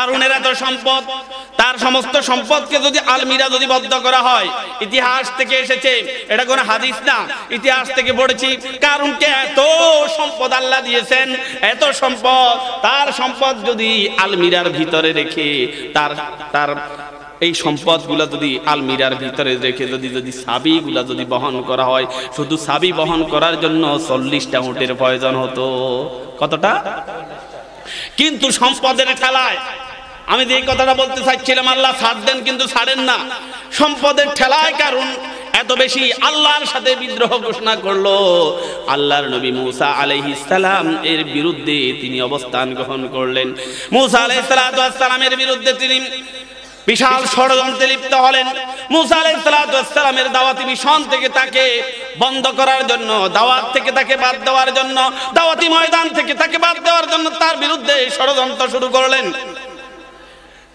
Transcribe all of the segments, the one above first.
কারুনের এত সম্পদ তার সমস্ত সম্পদকে যদি আলমিরা যদি বদ্ধ করা হয় ইতিহাস থেকে এসেছে এটা কোনো হাদিস না ইতিহাস থেকে পড়েছি কারুনকে এত সম্পদ আল্লাহ দিয়েছেন এত সম্পদ তার সম্পদ যদি আলমিরার ভিতরে রেখে তার তার এই সম্পদগুলা যদি আলমিরার ভিতরে রেখে যদি যদি সাবিগুলা যদি বহন করা হয় শুধু সাবি বহন করার জন্য চল্লিশটা উঁটের প্রয়োজন হতো কতটা কিন্তু সম্পদের খেলায় আমি যে কথাটা বলতে চাইছিলাম আল্লাহ সাথ দেন কিন্তু ছাড়েন না সম্পদের ঠেলায় কারণ এত বেশি আল্লাহর সাথে বিদ্রোহ ঘোষণা করলো আল্লাহর নবী মুসা সালাম এর বিরুদ্ধে তিনি অবস্থান গ্রহণ করলেন মুসা আলহিসালামের বিরুদ্ধে তিনি বিশাল ষড়যন্ত্রে লিপ্ত হলেন মুসা আলাইসালামের দাওয়াতি মিশন থেকে তাকে বন্ধ করার জন্য দাওয়াত থেকে তাকে বাদ দেওয়ার জন্য দাওয়াতি ময়দান থেকে তাকে বাদ দেওয়ার জন্য তার বিরুদ্ধে ষড়যন্ত্র শুরু করলেন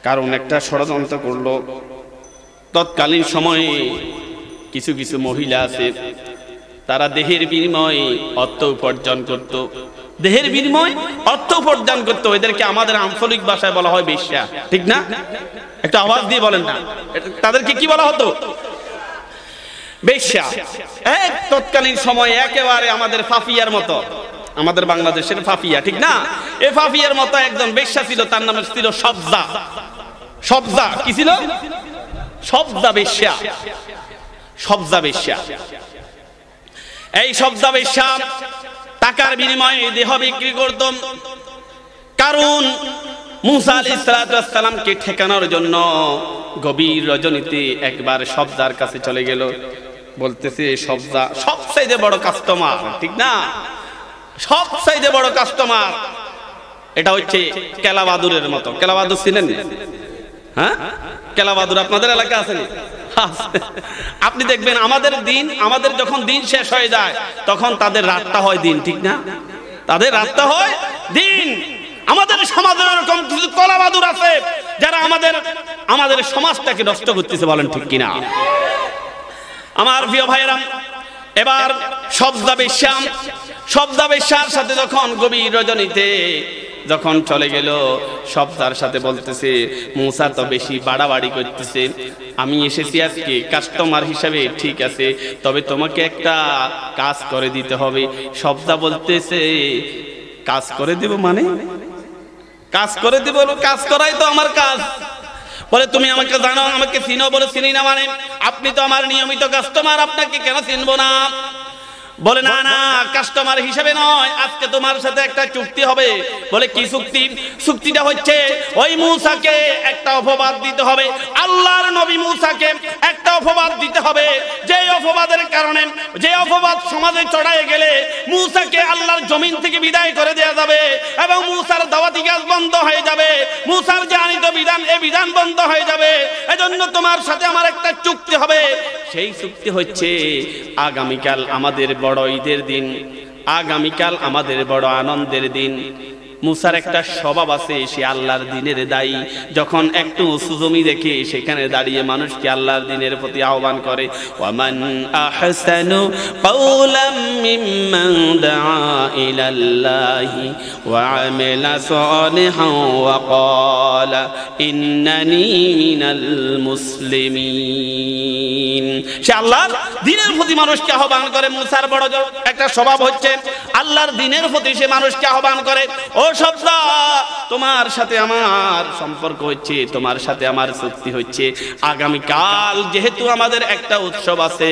কারণ একটা ষড়যন্ত্র করলো তৎকালীন সময়ে কিছু কিছু মহিলা আছে তারা দেহের বিনিময়ে অর্থ উপার্জন করত দেহের বিনিময় অর্থ উপার্জন করতো এদেরকে আমাদের আঞ্চলিক ভাষায় বলা হয় বেশ্যা ঠিক না একটা আওয়াজ দিয়ে বলেন না তাদেরকে কি বলা হতো বেশ্যা এক তৎকালীন সময়ে একেবারে আমাদের ফাফিয়ার মতো আমাদের বাংলাদেশের ফাফিয়া ঠিক না এ ফাফিয়ার মতো একজন বেশ্যা ছিল তার নাম ছিল সবজা সবজা কি ছিল সবজা বেশ্যা সবজা বেশ্যা এই সবজা বেশ্যা টাকার বিনিময়ে দেহ বিক্রি করতাম কারণ মুসা আলি সালাতামকে ঠেকানোর জন্য গভীর রজনীতে একবার সবজার কাছে চলে গেল বলতেছে সবজা সবচাইতে বড় কাস্টমার ঠিক না সবচাইতে বড় কাস্টমার এটা হচ্ছে কেলাবাদুরের মতো কেলাবাদুর ছিলেন হ্যাঁ কেলাবাদুর আপনাদের এলাকা আছে আপনি দেখবেন আমাদের দিন আমাদের যখন দিন শেষ হয়ে যায় তখন তাদের রাতটা হয় দিন ঠিক না তাদের রাতটা হয় দিন আমাদের সমাজে এরকম কলাবাদুর আছে যারা আমাদের আমাদের সমাজটাকে নষ্ট করতেছে বলেন ঠিক কিনা আমার প্রিয় ভাইয়েরা এবার সবদা বিশ্বাম সবদা বিশ্বার সাথে যখন গভীর রজনীতে যখন চলে গেল সব তার সাথে বলতেছে মূসা তো বেশি বাড়াবাড়ি করতেছে আমি এসেছি আজকে কাস্টমার হিসাবে ঠিক আছে তবে তোমাকে একটা কাজ করে দিতে হবে সবদা বলতেছে কাজ করে দেব মানে কাজ করে দেব কাজ করাই তো আমার কাজ বলে তুমি আমাকে জানো আমাকে চিনো বলে চিনি না মানে আপনি তো আমার নিয়মিত কাস্টমার আপনাকে কেন চিনবো না বলে না না কাস্টমার হিসেবে নয় আজকে তোমার সাথে একটা চুক্তি হবে বলে কি চুক্তি চুক্তিটা হচ্ছে ওই মুসাকে একটা অপবাদ দিতে হবে আল্লাহর নবী মুসাকে একটা অপবাদ দিতে হবে যে অপবাদের কারণে যে অপবাদ সমাজে চড়ায় গেলে মুসাকে আল্লাহর জমিন থেকে বিদায় করে দেয়া যাবে এবং মুসার দাওয়াতি কাজ বন্ধ হয়ে যাবে মুসার জানিত বিধান এ বিধান বন্ধ হয়ে যাবে এজন্য তোমার সাথে আমার একটা চুক্তি হবে সেই চুক্তি হচ্ছে আগামীকাল আমাদের বড় ঈদের দিন আগামীকাল আমাদের বড় আনন্দের দিন মুসার একটা স্বভাব আছে সে আল্লাহর দিনের দায়ী যখন একটু উঁচু জমি দেখে সেখানে দাঁড়িয়ে মানুষকে আল্লাহর দিনের প্রতি আহ্বান করে ওয়ামান আহসানু পাওলাম মিম্মান দাআ ইলাল্লাহি ওয়া আমিলা সালিহান ওয়া ক্বালা ইন্নানি মিনাল মুসলিমিন সে আল্লাহর দিনের প্রতি মানুষকে আহ্বান করে মুসার বড় একটা স্বভাব হচ্ছে আল্লাহর দিনের প্রতি সে মানুষকে আহ্বান করে ও সব তোমার সাথে আমার সম্পর্ক হচ্ছে তোমার সাথে আমার চুক্তি হচ্ছে আগামীকাল যেহেতু আমাদের একটা উৎসব আছে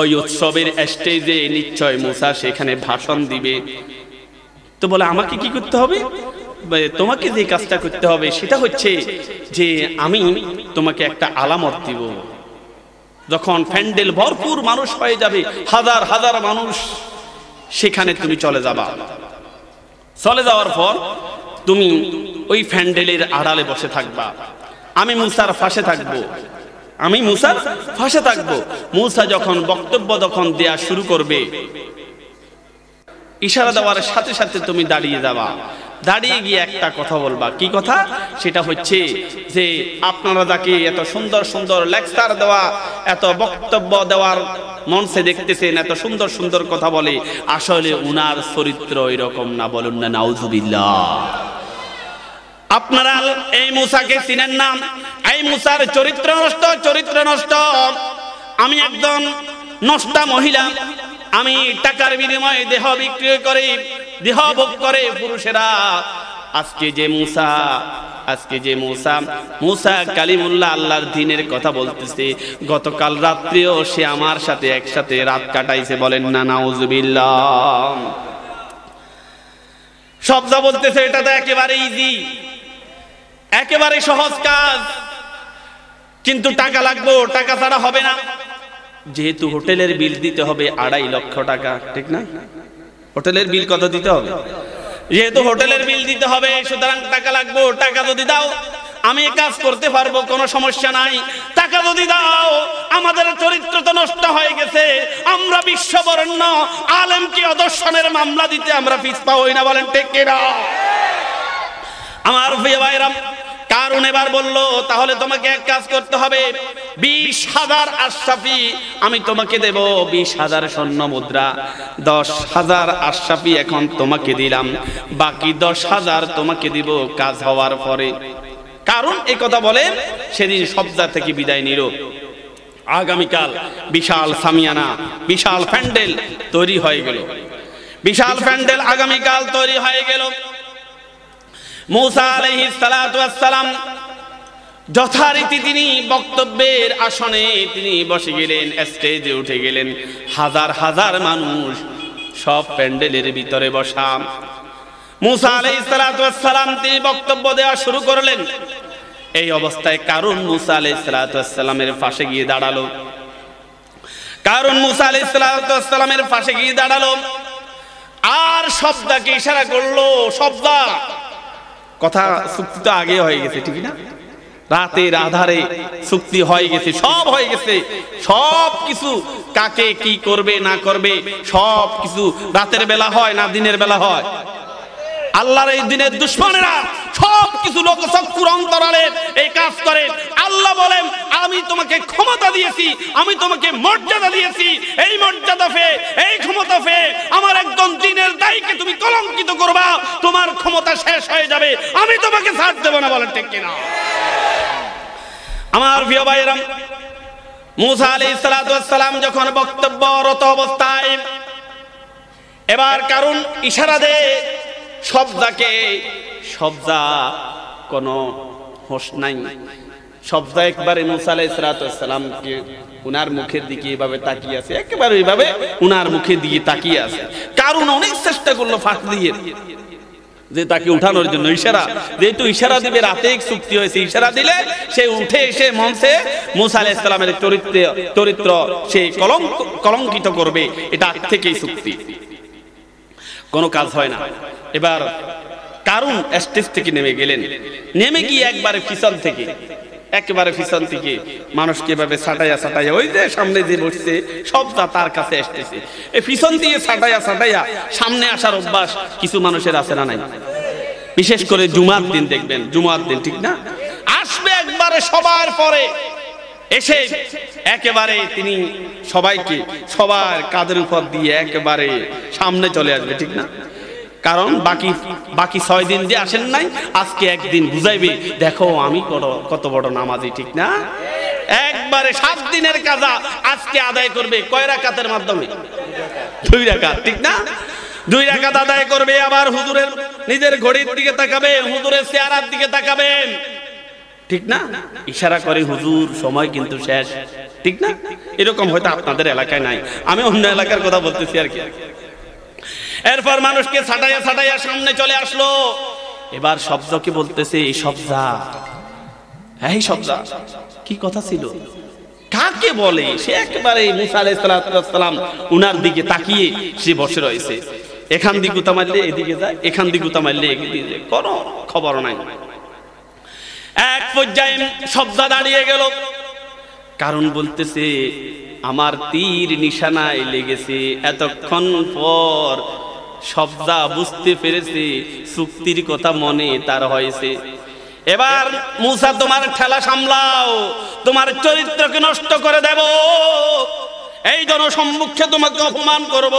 ওই উৎসবের স্টেজে নিশ্চয় মুসা সেখানে ভাষণ দিবে তো বলে আমাকে কি করতে হবে তোমাকে যে কাজটা করতে হবে সেটা হচ্ছে যে আমি তোমাকে একটা আলামত দিব যখন প্যান্ডেল ভরপুর মানুষ হয়ে যাবে হাজার হাজার মানুষ সেখানে তুমি চলে যাবা চলে যাওয়ার পর তুমি ওই প্যান্ডেলের আড়ালে বসে থাকবা আমি মুসার ফাঁসে থাকবো আমি মুসার ফাঁসে থাকবো মুসা যখন বক্তব্য যখন দেয়া শুরু করবে ইশারা দেওয়ার সাথে সাথে তুমি দাঁড়িয়ে যাবা দাঁড়িয়ে গিয়ে একটা কথা বলবা কি কথা সেটা হচ্ছে যে আপনারা যাকে এত সুন্দর সুন্দর লেকচার দেওয়া এত বক্তব্য দেওয়ার সে দেখতেছেন এত সুন্দর সুন্দর কথা বলে আসলে উনার চরিত্র এরকম না বলুন না নাউজুবিল্লা আপনারা এই মুসাকে চিনেন না এই মুসার চরিত্র নষ্ট চরিত্র নষ্ট আমি একজন নষ্টা মহিলা আমি টাকার বিনিময়ে দেহ বিক্রি করে দেহ ভোগ করে পুরুষেরা আজকে যে মুসা আজকে যে মুসা মুসা কালিমুল্লাহ আল্লাহর দিনের কথা বলতেছে গতকাল সে আমার সাথে একসাথে রাত কাটাইছে বলেন না নাউজুবিল্লাহ বলতেছে এটা তো একেবারে ইজি একেবারে সহজ কাজ কিন্তু টাকা লাগবো টাকা ছাড়া হবে না যেহেতু হোটেলের বিল দিতে হবে আড়াই লক্ষ টাকা ঠিক না হোটেলের বিল কত দিতে হবে যেহেতু হোটেলের বিল দিতে হবে সুতরাং টাকা লাগবো টাকা যদি দাও আমি কাজ করতে পারবো কোনো সমস্যা নাই টাকা যদি দাও আমাদের চরিত্র তো নষ্ট হয়ে গেছে আমরা বিশ্ববরণ্য কি অদর্শনের মামলা দিতে আমরা পিছপা হই না বলেন টেকেরা আমার ভাইয়া ভাইরাম কারণ এবার বললো তাহলে তোমাকে এক কাজ করতে হবে বিশ হাজার আশাফি আমি তোমাকে দেব বিশ হাজার স্বর্ণ মুদ্রা দশ হাজার আশাফি এখন তোমাকে দিলাম বাকি দশ হাজার তোমাকে দিব কাজ হওয়ার পরে কারণ এ কথা বলেন সেদিন সবদা থেকে বিদায় নিল আগামীকাল বিশাল সামিয়ানা বিশাল প্যান্ডেল তৈরি হয়ে গেল বিশাল প্যান্ডেল আগামীকাল তৈরি হয়ে গেল মৌসা আলহিস সালাম যথারীতি তিনি বক্তব্যের আসনে তিনি বসে গেলেন স্টেজে উঠে গেলেন হাজার হাজার মানুষ সব প্যান্ডেলের ভিতরে বসা মুসা আলাই সালাম তিনি বক্তব্য দেওয়া শুরু করলেন এই অবস্থায় কারণ মুসা আলাই সালাতামের পাশে গিয়ে দাঁড়ালো কারণ মুসা আলাই সালাতামের পাশে গিয়ে দাঁড়ালো আর শব্দাকে ইশারা করলো শব্দা কথা চুক্তি তো আগে হয়ে গেছে ঠিক না রাতের আধারে চুক্তি হয়ে গেছে সব হয়ে গেছে সব কিছু কাকে কি করবে না করবে সব কিছু রাতের বেলা হয় না দিনের বেলা হয় আল্লাহর এই দিনের দুশ্মনেরা সব কিছু লোকচক্ষুর অন্তরালে এই কাজ করে আল্লাহ বলেন আমি তোমাকে ক্ষমতা দিয়েছি আমি তোমাকে মর্যাদা দিয়েছি এই মর্যাদা ফে এই ক্ষমতা ফে আমার একজন দিনের দায়ীকে তুমি কলঙ্কিত করবা তোমার ক্ষমতা শেষ হয়ে যাবে আমি তোমাকে ছাড় দেবো না বলেন ঠিক কিনা আমার প্রিয় ভাইরাম মুসা আলী সালাম যখন বক্তব্যরত অবস্থায় এবার কারণ ইশারা দে সবজাকে সবজা কোন হোস নাই সবজা একবারে মুসা আলাই সালাতামকে উনার মুখের দিকে এভাবে তাকিয়ে আছে একেবারে এভাবে উনার মুখে দিয়ে তাকিয়ে আছে কারণ অনেক চেষ্টা করলো ফাঁক দিয়ে যে তাকে উঠানোর জন্য ইশারা যেহেতু ইশারা দিবে রাতে চুক্তি হয়েছে ইশারা দিলে সে উঠে এসে মঞ্চে মুসা আলাহ ইসলামের চরিত্রে চরিত্র সে কলঙ্ক কলঙ্কিত করবে এটা আগ থেকেই চুক্তি কোনো কাজ হয় না এবার কারুন স্টেজ থেকে নেমে গেলেন নেমে গিয়ে একবারে পিছন থেকে একেবারে পিছন থেকে মানুষ কিভাবে ছাটাইয়া ছাটাইয়া ওই যে সামনে যে বসছে সব তার কাছে আসতেছে এই পিছন দিয়ে ছাটাইয়া ছাটাইয়া সামনে আসার অভ্যাস কিছু মানুষের আছে না নাই বিশেষ করে জুমার দিন দেখবেন জুমার দিন ঠিক না আসবে একবারে সবার পরে এসে একেবারে তিনি সবাইকে সবার কাদের উপর দিয়ে একেবারে সামনে চলে আসবে ঠিক না কারণ বাকি বাকি ছয় দিন যে আসেন নাই আজকে একদিন বুঝাইবে দেখো আমি কত বড় নামাজি ঠিক না একবারে সাত দিনের কাজা আজকে আদায় করবে কয়রা কাতের মাধ্যমে দুই রাখা ঠিক না দুই রাকাত আদায় করবে আবার হুজুরের নিজের ঘড়ির দিকে তাকাবে হুজুরের চেহারার দিকে তাকাবেন ঠিক না ইশারা করে হুজুর সময় কিন্তু শেষ ঠিক না এরকম হয়তো আপনাদের এলাকায় নাই আমি অন্য এলাকার কথা বলতেছি আর কি এরপর মানুষকে ছাটাইয়া ছাটাইয়া সামনে চলে আসলো এবার শব্দকে বলতেছে এই শব্দা হ্যাঁ, এই শব্দা কি কথা ছিল কাকে বলে সে একেবারে মুসা উনার দিকে তাকিয়ে সে বসে রয়েছে এখান দিকে গুতা মারলে এদিকে যায় এখান দিকে গুতা মারলে এদিকে যায় কোনো খবর নাই এক পর্যায়ে শব্দ দাঁড়িয়ে গেল কারণ বলতেছে আমার তীর নিশানায় লেগেছে এতক্ষণ পর শব্দা বুঝতে পেরেছে চুক্তির কথা মনে তার হয়েছে এবার মুসা তোমার ঠেলা সামলাও তোমার চরিত্রকে নষ্ট করে দেব এই জনসম্মুখে তোমাকে অপমান করব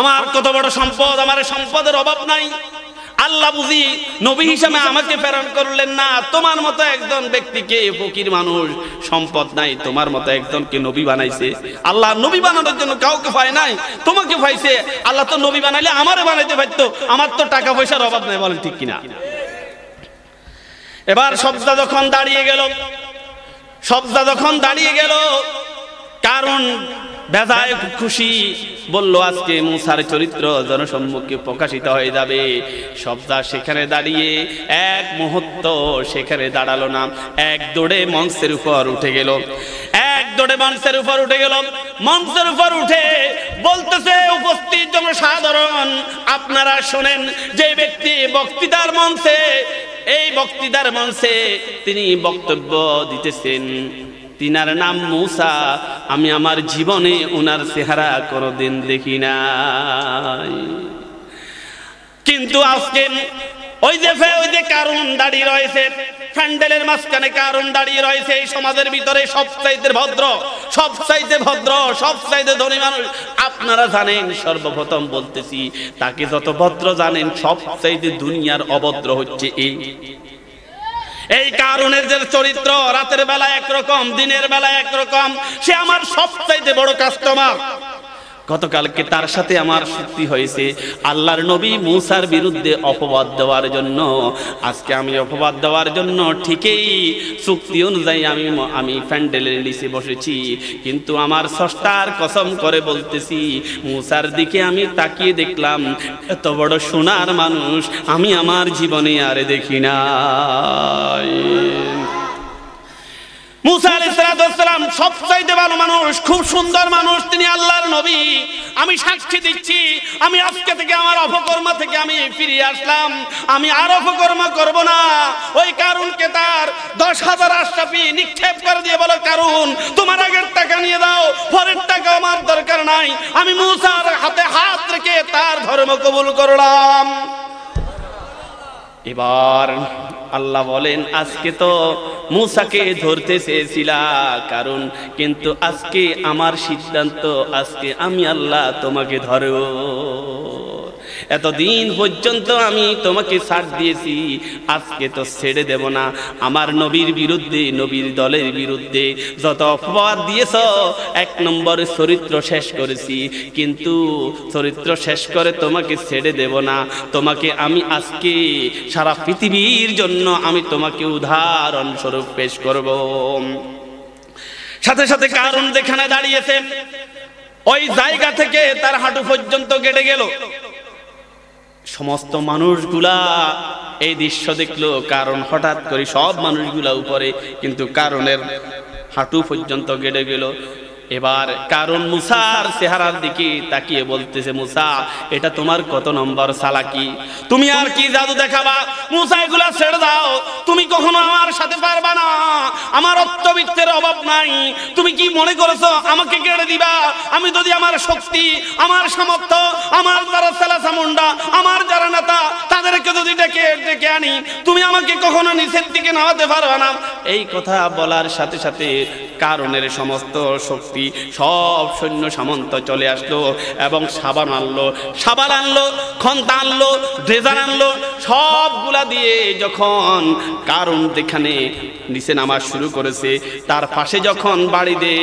আমার কত বড় সম্পদ আমার সম্পদের অভাব নাই আল্লাহ বুঝি নবী হিসাবে আমাকে প্রেরণ করলেন না তোমার মতো একজন ব্যক্তিকে ফকির মানুষ সম্পদ নাই তোমার মতো একজনকে নবী বানাইছে আল্লাহ নবী বানানোর জন্য কাউকে পায় নাই তোমাকে পাইছে আল্লাহ তো নবী বানাইলে আমারে বানাইতে পারতো আমার তো টাকা পয়সার অভাব নাই বলেন ঠিক কিনা এবার সবজা যখন দাঁড়িয়ে গেল সবজা যখন দাঁড়িয়ে গেল কারণ বেজায় খুশি বলল আজকে মুসার চরিত্র জনসম্মুখে প্রকাশিত হয়ে যাবে সবদা সেখানে দাঁড়িয়ে এক মুহূর্ত সেখানে দাঁড়ালো না এক দৌড়ে মঞ্চের উপর উঠে গেল এক মঞ্চের উপর উঠে মঞ্চের উপর উঠে বলতেছে উপস্থিত জনসাধারণ আপনারা শোনেন যে ব্যক্তি বক্তৃতার মঞ্চে এই বক্তৃতার মঞ্চে তিনি বক্তব্য দিতেছেন তিনার নাম মুসা আমি আমার জীবনে ওনার চেহারা কোনোদিন দেখি না কিন্তু আজকে ওই যে ওই যে কারণ দাঁড়িয়ে রয়েছে ফ্যান্ডেলের মাঝখানে কারণ দাঁড়িয়ে রয়েছে এই সমাজের ভিতরে সব চাইতে ভদ্র সব চাইতে ভদ্র সব চাইতে ধনী মানুষ আপনারা জানেন সর্বপ্রথম বলতেছি তাকে যত ভদ্র জানেন সব চাইতে দুনিয়ার অভদ্র হচ্ছে এই এই কারণের যে চরিত্র রাতের বেলা একরকম দিনের বেলা একরকম সে আমার সবচাইতে বড় কাস্টমার গতকালকে তার সাথে আমার সত্যি হয়েছে আল্লাহর নবী মুসার বিরুদ্ধে অপবাদ দেওয়ার জন্য আজকে আমি অপবাদ দেওয়ার জন্য ঠিকই চুক্তি অনুযায়ী আমি আমি প্যান্ডেলের নিচে বসেছি কিন্তু আমার সস্তার কসম করে বলতেছি মুসার দিকে আমি তাকিয়ে দেখলাম এত বড় সোনার মানুষ আমি আমার জীবনে আর দেখি না মুসা আলাইসালাম সবচাইতে ভালো মানুষ খুব সুন্দর মানুষ তিনি আল্লাহর নবী আমি সাক্ষী দিচ্ছি আমি আজকে থেকে আমার অপকর্ম থেকে আমি ফিরিয়ে আসলাম আমি আর অপকর্ম করব না ওই কারণকে তার দশ হাজার আশাপি নিক্ষেপ করে দিয়ে বলো কারণ তোমার আগের টাকা নিয়ে দাও পরের টাকা আমার দরকার নাই আমি মুসার হাতে হাত রেখে তার ধর্ম কবুল করলাম এবার আল্লাহ বলেন আজকে তো মুসাকে ধরতে চেয়েছিলা কারণ কিন্তু আজকে আমার সিদ্ধান্ত আজকে আমি আল্লাহ তোমাকে ধরো এতদিন পর্যন্ত আমি তোমাকে ছাড় দিয়েছি আজকে তো ছেড়ে দেব না আমার নবীর বিরুদ্ধে নবীর দলের বিরুদ্ধে যত অপবাদ দিয়েছ এক নম্বরে চরিত্র শেষ করেছি কিন্তু চরিত্র শেষ করে তোমাকে ছেড়ে দেব না তোমাকে আমি আজকে সারা পৃথিবীর জন্য আমি তোমাকে উদাহরণস্বরূপ পেশ করব সাথে সাথে কারণ যেখানে দাঁড়িয়েছে ওই জায়গা থেকে তার হাঁটু পর্যন্ত কেটে গেল সমস্ত মানুষগুলা এই দৃশ্য দেখলো কারণ হঠাৎ করে সব মানুষগুলা উপরে কিন্তু কারণের হাঁটু পর্যন্ত গেড়ে গেল এবার কারণ মুসার চেহারার দিকে তাকিয়ে বলতেছে মুসা এটা তোমার কত নম্বর সালাকি তুমি আর কি জাদু দেখাবা মুসা এগুলা ছেড়ে দাও তুমি কখনো আমার সাথে পারবা না আমার অত্যবিত্তের অভাব নাই তুমি কি মনে করেছো আমাকে কেড়ে দিবা আমি যদি আমার শক্তি আমার সামর্থ্য আমার যারা মুন্ডা আমার যারা নেতা তাদেরকে যদি ডেকে ডেকে আনি তুমি আমাকে কখনো নিচের দিকে নামাতে পারবা না এই কথা বলার সাথে সাথে কারণের সমস্ত শক্তি বাহিনী সব সৈন্য সামন্ত চলে আসলো এবং সাবান আনলো সাবান আনলো খন্তা আনলো ড্রেজার আনলো সবগুলা দিয়ে যখন কারণ যেখানে নিচে নামা শুরু করেছে তার পাশে যখন বাড়ি দে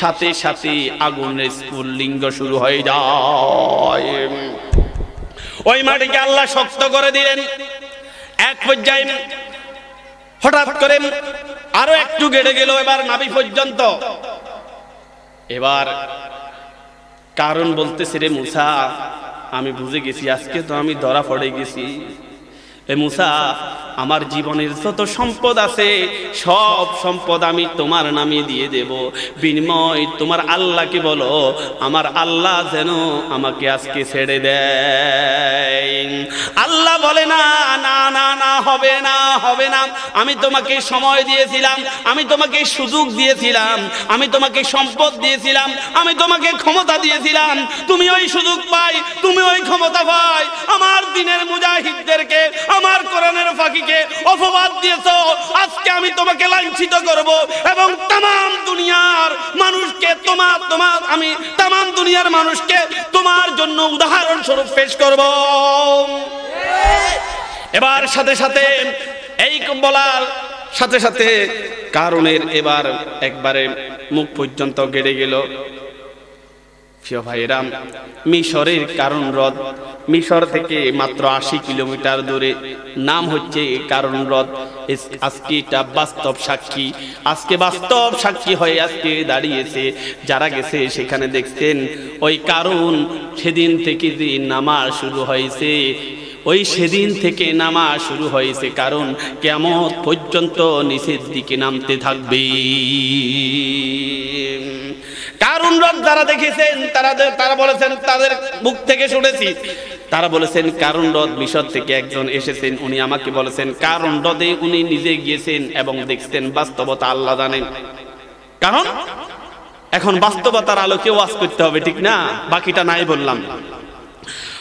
সাথে সাথে আগুনের লিঙ্গ শুরু হয়ে যায় ওই মাটিকে আল্লাহ শক্ত করে দিলেন এক পর্যায়ে হঠাৎ করে আরো একটু গেড়ে গেল এবার নাবি পর্যন্ত এবার কারণ বলতেছে রে মুসা আমি বুঝে গেছি আজকে তো আমি ধরা পড়ে গেছি এ মুসা আমার জীবনের যত সম্পদ আছে সব সম্পদ আমি তোমার নামে দিয়ে দেব বিনিময় তোমার আল্লাহকে বলো আমার আল্লাহ যেন আমাকে আজকে ছেড়ে দেয় আল্লাহ বলে না না না না হবে না হবে না আমি তোমাকে সময় দিয়েছিলাম আমি তোমাকে সুযোগ দিয়েছিলাম আমি তোমাকে সম্পদ দিয়েছিলাম আমি তোমাকে ক্ষমতা দিয়েছিলাম তুমি ওই সুযোগ পাই তুমি ওই ক্ষমতা পাই আমার দিনের মুজাহিদদেরকে আমার কোরআনের ফাঁকিকে অপবাদ দিয়েছ আজকে আমি তোমাকে লাঞ্ছিত করব এবং তাম দুনিয়ার মানুষকে তোমার তোমার আমি তাম দুনিয়ার মানুষকে তোমার জন্য উদাহরণ স্বরূপ পেশ করব এবার সাথে সাথে এই বলার সাথে সাথে কারণের এবার একবারে মুখ পর্যন্ত গেড়ে গেল প্রিয় ভাইরা মিশরের কারণ হ্রদ মিশর থেকে মাত্র আশি কিলোমিটার দূরে নাম হচ্ছে কারণ হ্রদ আজকে এটা বাস্তব সাক্ষী আজকে বাস্তব সাক্ষী হয়ে আজকে দাঁড়িয়েছে যারা গেছে সেখানে দেখছেন ওই কারণ সেদিন থেকে যে নামা শুরু হয়েছে ওই সেদিন থেকে নামা শুরু হয়েছে কারণ কেমন পর্যন্ত নিচের দিকে নামতে থাকবে কারণ যারা দেখেছেন তারা তারা বলেছেন তাদের মুখ থেকে শুনেছি তারা বলেছেন কারণ হ্রদ মিশর থেকে একজন এসেছেন উনি আমাকে বলেছেন কারণ হ্রদে উনি নিজে গিয়েছেন এবং দেখছেন বাস্তবতা আল্লাহ জানেন কারণ এখন বাস্তবতার আলোকে ওয়াজ করতে হবে ঠিক না বাকিটা নাই বললাম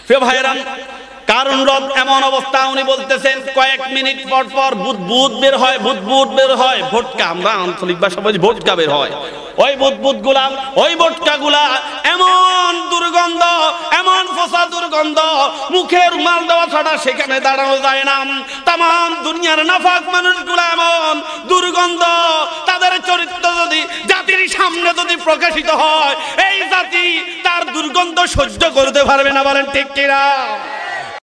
প্রিয় ভাইয়েরা কারণ রব এমন অবস্থা উনি বলতেছেন কয়েক মিনিট পর পর বুদবুদ বের হয় বুদবুদ বের হয় ভোটকা আমরা আঞ্চলিক ভাষা বলছি ভোটকা বের হয় ওই বুদবুদ গুলা ওই ভোটকা গুলা এমন দুর্গন্ধ এমন ফসা দুর্গন্ধ মুখের মাল দেওয়া ছাড়া সেখানে দাঁড়ানো যায় না তাম দুনিয়ার নাফাক মানুষ গুলা এমন দুর্গন্ধ তাদের চরিত্র যদি জাতির সামনে যদি প্রকাশিত হয় এই জাতি তার দুর্গন্ধ সহ্য করতে পারবে না বলেন ঠিক কিনা